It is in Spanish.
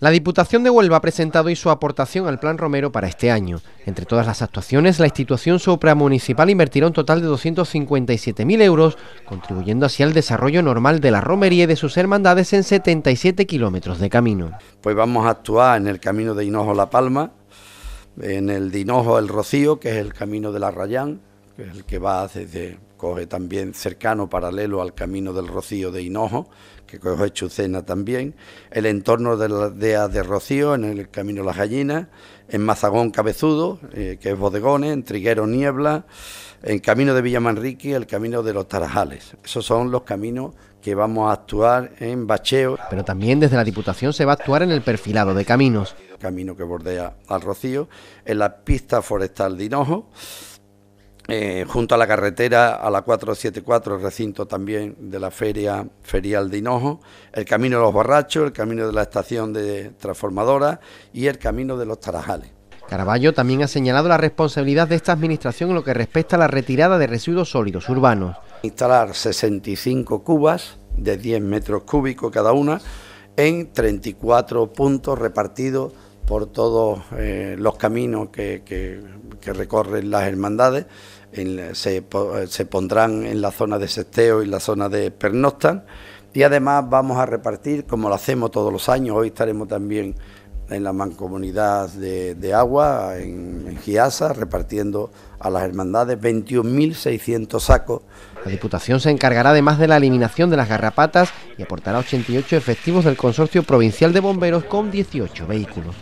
La Diputación de Huelva ha presentado hoy su aportación al Plan Romero para este año. Entre todas las actuaciones, la institución supramunicipal invertirá un total de 257.000 euros, contribuyendo así al desarrollo normal de la romería y de sus hermandades en 77 kilómetros de camino. Pues vamos a actuar en el camino de Hinojo La Palma, en el de Hinojo El Rocío, que es el camino de la Rayán, que es el que va desde coge también cercano, paralelo al Camino del Rocío de Hinojo, que coge Chucena también, el entorno de la aldea de Rocío, en el Camino Las Gallinas, en Mazagón Cabezudo, eh, que es Bodegones, en Triguero Niebla, en Camino de Villamanrique, el Camino de los Tarajales. Esos son los caminos que vamos a actuar en bacheo. Pero también desde la Diputación se va a actuar en el perfilado de caminos. Camino que bordea al Rocío, en la pista forestal de Hinojo, eh, junto a la carretera, a la 474, el recinto también de la feria ferial de Hinojo, el camino de los Barrachos, el camino de la estación de transformadora y el camino de los tarajales. Caraballo también ha señalado la responsabilidad de esta administración en lo que respecta a la retirada de residuos sólidos urbanos. Instalar 65 cubas de 10 metros cúbicos cada una en 34 puntos repartidos por todos eh, los caminos que, recorren las hermandades. se, pondrán en la zona de Sesteo y la zona de Pernostan... Y además vamos a repartir, como lo hacemos todos los años, hoy estaremos también en la mancomunidad de, agua, en, en, Giasa, repartiendo a las hermandades 21.600 sacos. La Diputación se encargará además de la eliminación de las garrapatas y aportará 88 efectivos del Consorcio Provincial de Bomberos con 18 vehículos.